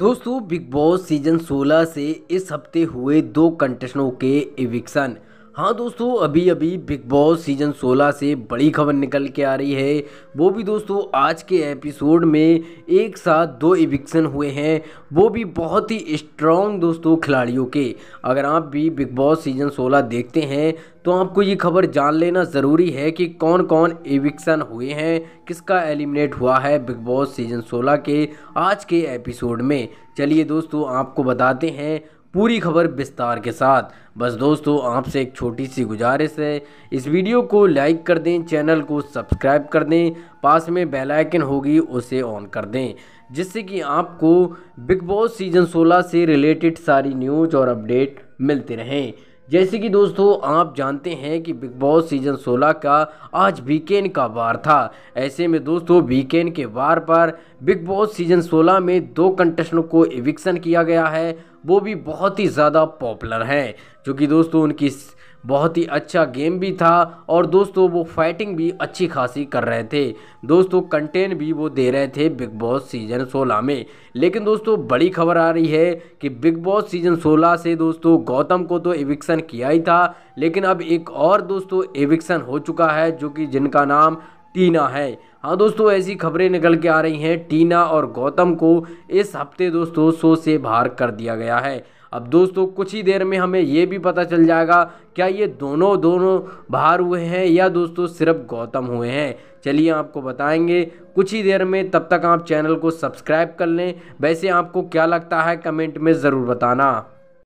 दोस्तों big boss season 16 से इस हफ्ते हुए दो कंटेस्टेंटों के इविक्सन हाँ दोस्तों अभी अभी बिग बॉस सीजन 16 से बड़ी खबर निकल के आ रही है वो भी दोस्तों आज के एपिसोड में एक साथ दो इविक्शन हुए हैं वो भी बहुत ही स्ट्रॉन्ग दोस्तों खिलाड़ियों के अगर आप भी बिग बॉस सीजन 16 देखते हैं तो आपको ये खबर जान लेना ज़रूरी है कि कौन कौन एविक्शन हुए हैं किसका एलिमिनेट हुआ है बिग बॉस सीजन सोलह के आज के एपिसोड में चलिए दोस्तों आपको बताते हैं पूरी खबर विस्तार के साथ बस दोस्तों आपसे एक छोटी सी गुजारिश है इस वीडियो को लाइक कर दें चैनल को सब्सक्राइब कर दें पास में बेल आइकन होगी उसे ऑन कर दें जिससे कि आपको बिग बॉस सीज़न 16 से रिलेटेड सारी न्यूज़ और अपडेट मिलते रहें जैसे कि दोस्तों आप जानते हैं कि बिग बॉस सीजन 16 का आज वीकेंड का वार था ऐसे में दोस्तों वीकेंड के वार पर बिग बॉस सीजन 16 में दो कंटेस्टेंट को एविक्सन किया गया है वो भी बहुत ही ज़्यादा पॉपुलर हैं जो कि दोस्तों उनकी बहुत ही अच्छा गेम भी था और दोस्तों वो फाइटिंग भी अच्छी खासी कर रहे थे दोस्तों कंटेंट भी वो दे रहे थे बिग बॉस सीजन 16 में लेकिन दोस्तों बड़ी खबर आ रही है कि बिग बॉस सीजन 16 से दोस्तों गौतम को तो एविक्सन किया ही था लेकिन अब एक और दोस्तों एविक्सन हो चुका है जो कि जिनका नाम टीना है हाँ दोस्तों ऐसी खबरें निकल के आ रही हैं टीना और गौतम को इस हफ्ते दोस्तों शो से बाहर कर दिया गया है अब दोस्तों कुछ ही देर में हमें ये भी पता चल जाएगा क्या ये दोनों दोनों बाहर हुए हैं या दोस्तों सिर्फ गौतम हुए हैं चलिए आपको बताएंगे कुछ ही देर में तब तक आप चैनल को सब्सक्राइब कर लें वैसे आपको क्या लगता है कमेंट में ज़रूर बताना